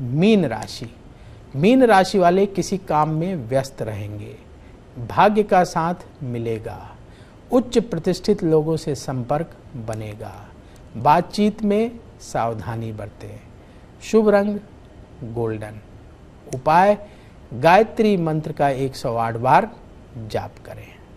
mean राशि mean राशि वाले किसी काम में व्यस्त रहेंगे भाग्य का साथ मिलेगा उच्च प्रतिष्ठित लोगों से संपर्क बनेगा बातचीत में सावधानी बरतें शुभ रंग गोल्डन उपाय गायत्री मंत्र का 108 बार जाप करें